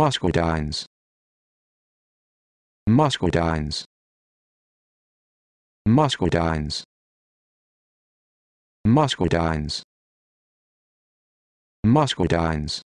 Muscadines. Muscadines. Muscadines. Muscadines. Muscadines.